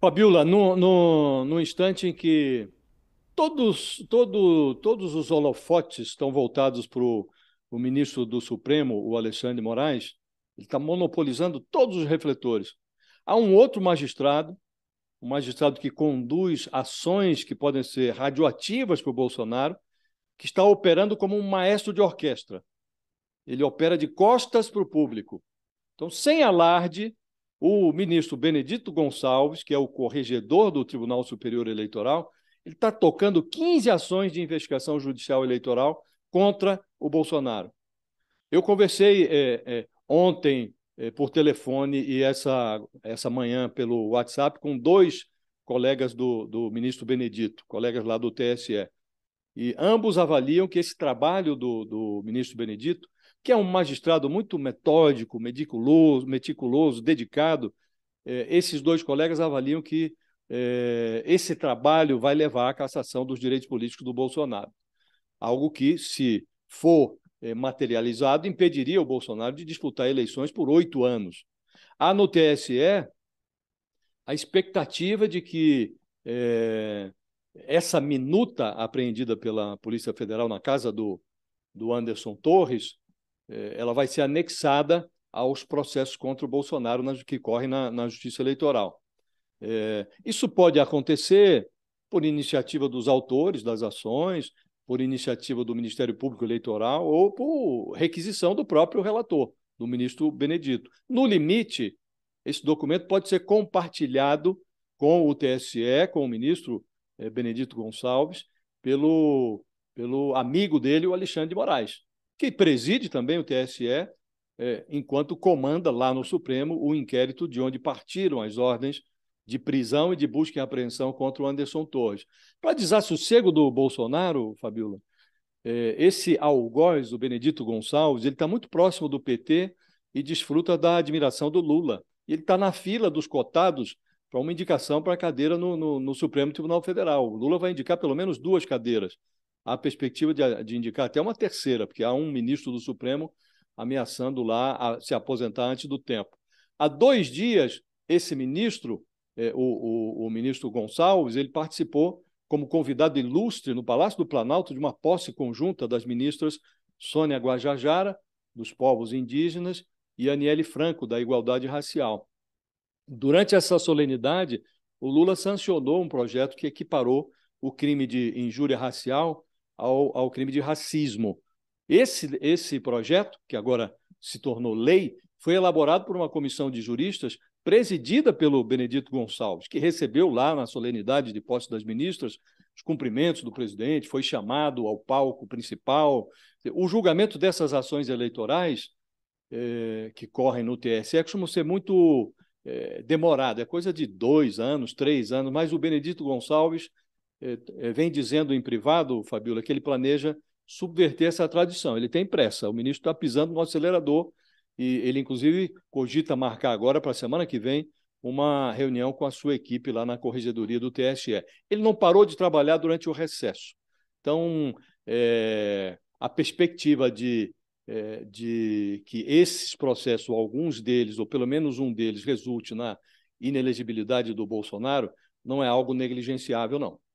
Fabiola, no, no, no instante em que todos, todo, todos os holofotes estão voltados para o ministro do Supremo, o Alexandre Moraes, ele está monopolizando todos os refletores. Há um outro magistrado, um magistrado que conduz ações que podem ser radioativas para o Bolsonaro, que está operando como um maestro de orquestra. Ele opera de costas para o público. Então, sem alarde, o ministro Benedito Gonçalves, que é o corregedor do Tribunal Superior Eleitoral, ele está tocando 15 ações de investigação judicial eleitoral contra o Bolsonaro. Eu conversei é, é, ontem é, por telefone e essa, essa manhã pelo WhatsApp com dois colegas do, do ministro Benedito, colegas lá do TSE. E ambos avaliam que esse trabalho do, do ministro Benedito que é um magistrado muito metódico, meticuloso, meticuloso dedicado, é, esses dois colegas avaliam que é, esse trabalho vai levar à cassação dos direitos políticos do Bolsonaro. Algo que, se for é, materializado, impediria o Bolsonaro de disputar eleições por oito anos. Há no TSE a expectativa de que essa minuta apreendida pela Polícia Federal na casa do, do Anderson Torres é, ela vai ser anexada aos processos contra o Bolsonaro na, que correm na, na justiça eleitoral. É, isso pode acontecer por iniciativa dos autores das ações, por iniciativa do Ministério Público Eleitoral ou por requisição do próprio relator, do ministro Benedito. No limite, esse documento pode ser compartilhado com o TSE, com o ministro é, Benedito Gonçalves, pelo, pelo amigo dele, o Alexandre de Moraes que preside também o TSE, é, enquanto comanda lá no Supremo o inquérito de onde partiram as ordens de prisão e de busca e apreensão contra o Anderson Torres. Para desassossego do Bolsonaro, Fabiola, é, esse algoz, o Benedito Gonçalves, ele está muito próximo do PT e desfruta da admiração do Lula. Ele está na fila dos cotados para uma indicação para a cadeira no, no, no Supremo Tribunal Federal. O Lula vai indicar pelo menos duas cadeiras a perspectiva de, de, indicar até uma terceira, porque há um ministro do Supremo ameaçando lá se aposentar antes do tempo. Há dois dias, esse ministro, é, o, o, o ministro Gonçalves, ele participou como convidado ilustre no Palácio do Planalto de uma posse conjunta das ministras Sônia Guajajara, dos povos indígenas, e Aniele Franco, da Igualdade Racial. Durante essa solenidade, o Lula sancionou um projeto que equiparou o crime de injúria racial ao, ao crime de racismo. Esse, esse projeto, que agora se tornou lei, foi elaborado por uma comissão de juristas presidida pelo Benedito Gonçalves, que recebeu lá na solenidade de posse das ministras os cumprimentos do presidente, foi chamado ao palco principal. O julgamento dessas ações eleitorais é, que correm no TSE costuma ser muito é, demorado, é coisa de dois anos, três anos, mas o Benedito Gonçalves é, é, vem dizendo em privado, Fabiola, que ele planeja subverter essa tradição. Ele tem pressa, o ministro está pisando no acelerador e ele, inclusive, cogita marcar agora para a semana que vem uma reunião com a sua equipe lá na corregedoria do TSE. Ele não parou de trabalhar durante o recesso. Então, é, a perspectiva de, é, de que esses processos, alguns deles, ou pelo menos um deles, resulte na inelegibilidade do Bolsonaro, não é algo negligenciável, não.